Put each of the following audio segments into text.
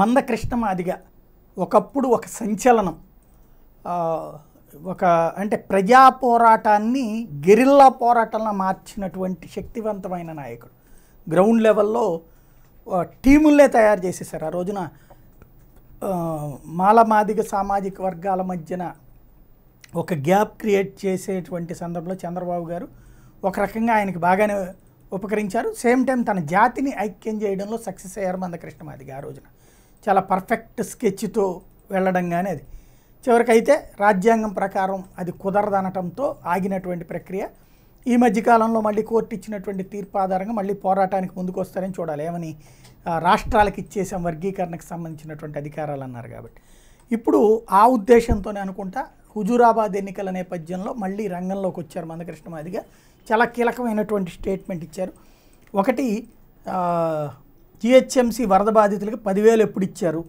మందకృష్ణ మాదిగా ఒకప్పుడు ఒక సంచలనం ఒక అంటే ప్రజా పోరాటాన్ని గెరిల్లా పోరాటంలో మార్చినటువంటి శక్తివంతమైన నాయకుడు గ్రౌండ్ లెవెల్లో టీములే తయారు చేసేసారు ఆ రోజున మాలమాదిగ సామాజిక వర్గాల మధ్యన ఒక గ్యాప్ క్రియేట్ చేసేటువంటి సందర్భంలో చంద్రబాబు గారు ఒక రకంగా ఆయనకి బాగానే ఉపకరించారు సేమ్ టైం తన జాతిని ఐక్యం చేయడంలో సక్సెస్ అయ్యారు మందకృష్ణమాదిగా ఆ రోజున చాలా పర్ఫెక్ట్ స్కెచ్తో వెళ్ళడం కానీ అది చివరికైతే రాజ్యాంగం ప్రకారం అది కుదరదనటంతో ఆగినటువంటి ప్రక్రియ ఈ మధ్యకాలంలో మళ్ళీ కోర్టు ఇచ్చినటువంటి తీర్పు ఆధారంగా మళ్ళీ పోరాటానికి ముందుకు వస్తారని చూడాలి ఏమని రాష్ట్రాలకు ఇచ్చేసాం వర్గీకరణకు సంబంధించినటువంటి అధికారాలు అన్నారు కాబట్టి ఇప్పుడు ఆ ఉద్దేశంతోనే అనుకుంటా హుజూరాబాద్ ఎన్నికల నేపథ్యంలో మళ్ళీ రంగంలోకి వచ్చారు మందకృష్ణ చాలా కీలకమైనటువంటి స్టేట్మెంట్ ఇచ్చారు ఒకటి జిహెచ్ఎంసీ వరద బాధితులకు పదివేలు ఎప్పుడు ఇచ్చారు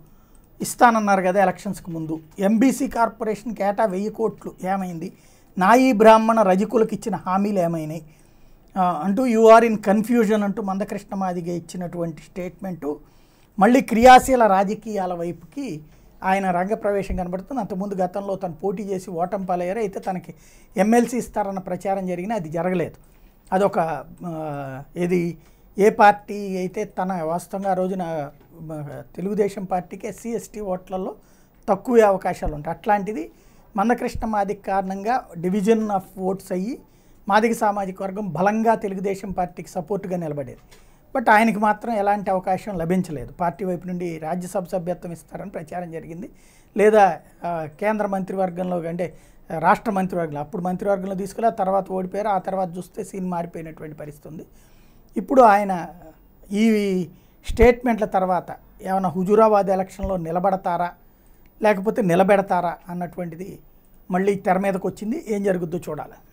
ఇస్తానన్నారు కదా ఎలక్షన్స్కి ముందు ఎంబీసీ కార్పొరేషన్ కేటా వెయ్యి కోట్లు ఏమైంది నాయి బ్రాహ్మణ రజకులకు ఇచ్చిన హామీలు ఏమైనాయి అంటూ యూఆర్ ఇన్ కన్ఫ్యూజన్ అంటూ మందకృష్ణ మాదిగ ఇచ్చినటువంటి స్టేట్మెంటు మళ్ళీ క్రియాశీల రాజకీయాల వైపుకి ఆయన రంగప్రవేశం కనబడుతుంది అంతకుముందు గతంలో తను పోటీ చేసి ఓటం పాలయ్యారు అయితే తనకి ఎమ్మెల్సీ ఇస్తారన్న ప్రచారం జరిగినా అది జరగలేదు అదొక ఇది ఏ పార్టీ అయితే తన వాస్తవంగా ఆ రోజున తెలుగుదేశం పార్టీకే సిఎస్టీ ఓట్లలో తక్కువే అవకాశాలు ఉంటాయి అట్లాంటిది మందకృష్ణ మాదిక్ కారణంగా డివిజన్ ఆఫ్ ఓట్స్ అయ్యి మాదిక సామాజిక వర్గం బలంగా తెలుగుదేశం పార్టీకి సపోర్ట్గా నిలబడేది బట్ ఆయనకి మాత్రం ఎలాంటి అవకాశం లభించలేదు పార్టీ వైపు నుండి రాజ్యసభ సభ్యత్వం ఇస్తారని ప్రచారం జరిగింది లేదా కేంద్ర మంత్రివర్గంలో అంటే రాష్ట్ర మంత్రివర్గంలో అప్పుడు మంత్రివర్గంలో తీసుకెళ్ళి ఆ తర్వాత ఓడిపోయారు ఆ తర్వాత చూస్తే సీన్ మారిపోయినటువంటి పరిస్థితి ఉంది ఇప్పుడు ఆయన ఈ స్టేట్మెంట్ల తర్వాత ఏమైనా హుజూరాబాద్ ఎలక్షన్లో నిలబడతారా లేకపోతే నిలబెడతారా అన్నటువంటిది మళ్ళీ తెర మీదకి వచ్చింది ఏం జరుగుద్దో చూడాలి